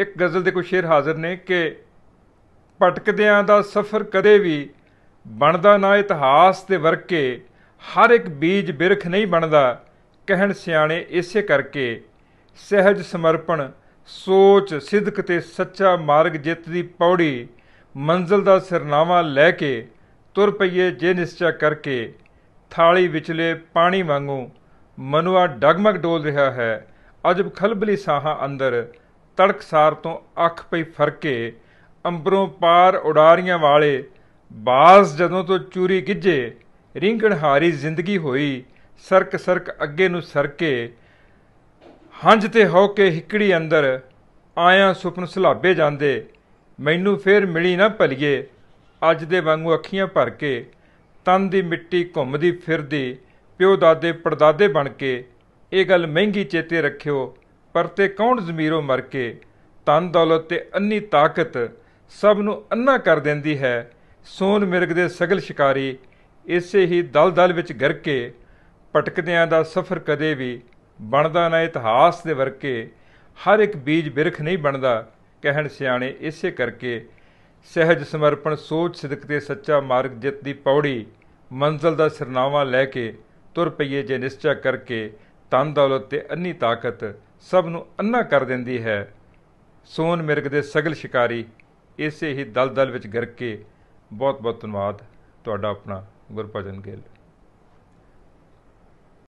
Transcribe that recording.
ਇੱਕ ਗਜ਼ਲ ਦੇ ਕੁਝ ਸ਼ੇਰ ਹਾਜ਼ਰ ਨੇ ਕਿ ਪਟਕਦਿਆਂ ਦਾ ਸਫ਼ਰ ਕਦੇ ਵੀ ਬਣਦਾ ਨਾ ਇਤਿਹਾਸ ਤੇ ਵਰਕੇ ਹਰ ਇੱਕ ਬੀਜ ਬਿਰਖ ਨਹੀਂ ਬਣਦਾ ਕਹਿਣ ਸਿਆਣੇ ਇਸੇ ਕਰਕੇ ਸਹਿਜ ਸਮਰਪਣ ਸੋਚ ਸਿੱਧਕ ਤੇ ਸੱਚਾ ਮਾਰਗ ਜਿੱਤ ਦੀ ਪੌੜੀ ਮੰਜ਼ਲ ਦਾ ਸਿਰਨਾਵਾ ਲੈ ਕੇ ਤੁਰ ਪਈਏ ਜੇ ਨਿਸ਼ਚੈ ਕਰਕੇ ਥਾਲੀ ਵਿਚਲੇ ਪਾਣੀ ਵਾਂਗੂ ਮਨੁਆ ਡਗਮਗ ਡੋਲ ਰਿਹਾ ਹੈ ਅਜਬ ਖਲਬਲੀ ਸਾਹਾਂ ਅੰਦਰ ਤੜਕਸਾਰ ਤੋਂ ਅੱਖ ਪਈ ਫਰਕੇ ਅੰਬਰੋਂ ਪਾਰ ਉਡਾਰੀਆਂ ਵਾਲੇ ਬਾਸ ਜਦੋਂ ਤੋਂ ਚੂਰੀ ਗਿੱਜੇ ਰਿੰਗਣਹਾਰੀ ਜ਼ਿੰਦਗੀ ਹੋਈ ਸਰਕ ਸਰਕ ਅੱਗੇ ਨੂੰ ਸਰਕੇ ਹੰਝ ਤੇ ਹੋ ਕੇ ਹਿੱਕੜੀ ਅੰਦਰ ਆਇਆ ਸੁਪਨ ਸੁਲਾਬੇ ਜਾਂਦੇ ਮੈਨੂੰ ਫੇਰ ਮਿਲੀ ਨਾ ਭਲੀਏ ਅੱਜ ਦੇ ਵਾਂਗੂ ਅੱਖੀਆਂ ਭਰ ਕੇ ਤਨ ਦੀ ਮਿੱਟੀ ਘੁੰਮਦੀ ਫਿਰਦੀ ਪਿਓ ਦਾਦੇ ਪੜਦਾਦੇ ਬਣ ਕੇ ਇਹ ਗੱਲ ਮਹਿੰਗੀ ਚੇਤੇ ਰੱਖਿਓ ਪਰਤੇ ਕੌਣ ਜ਼ਮੀਰੋਂ ਮਰ ਕੇ ਤਨ ਦੌਲਤ ਤੇ ਅੰਨੀ ਤਾਕਤ ਸਭ ਨੂੰ ਅੰਨਾ ਕਰ ਦਿੰਦੀ ਹੈ ਸੋਨ ਮਿਰਗ ਦੇ ਸਗਲ ਸ਼ਿਕਾਰੀ ਇਸੇ ਹੀ ਦਲਦਲ ਵਿੱਚ ਗਿਰ ਕੇ ਪਟਕਦਿਆਂ ਦਾ ਸਫ਼ਰ ਕਦੇ ਵੀ ਬਣਦਾ ਨਾ ਇਤਿਹਾਸ ਦੇ ਵਰਕੇ ਹਰ ਇੱਕ ਬੀਜ ਬਿਰਖ ਨਹੀਂ ਬਣਦਾ ਕਹਿਣ ਸਿਆਣੇ ਇਸੇ ਕਰਕੇ ਸਹਿਜ ਸਮਰਪਣ ਸੋਚ ਸਿਦਕ ਤੇ ਸੱਚਾ ਮਾਰਗ ਜਿੱਤ ਦੀ ਪੌੜੀ ਮੰਜ਼ਲ ਦਾ ਸਿਰਨਾਵਾ ਲੈ ਕੇ ਤੁਰ ਪਈਏ ਜੇ ਨਿਸ਼ਚੈ ਕਰਕੇ ਤਨ ਦੌਲਤ ਤੇ ਅੰਨੀ ਤਾਕਤ ਸਭ ਨੂੰ ਅੰਨਾ ਕਰ ਦਿੰਦੀ ਹੈ ਸੋਨ ਮਿਰਗ ਦੇ ਸਗਲ ਸ਼ਿਕਾਰੀ ਇਸੇ ਹੀ ਦਲਦਲ ਵਿੱਚ ਗਿਰ ਕੇ ਬਹੁਤ ਬਹੁਤ ਧੰਨਵਾਦ ਤੁਹਾਡਾ ਆਪਣਾ ਗੁਰਪਜਨ ਗਿੱਲ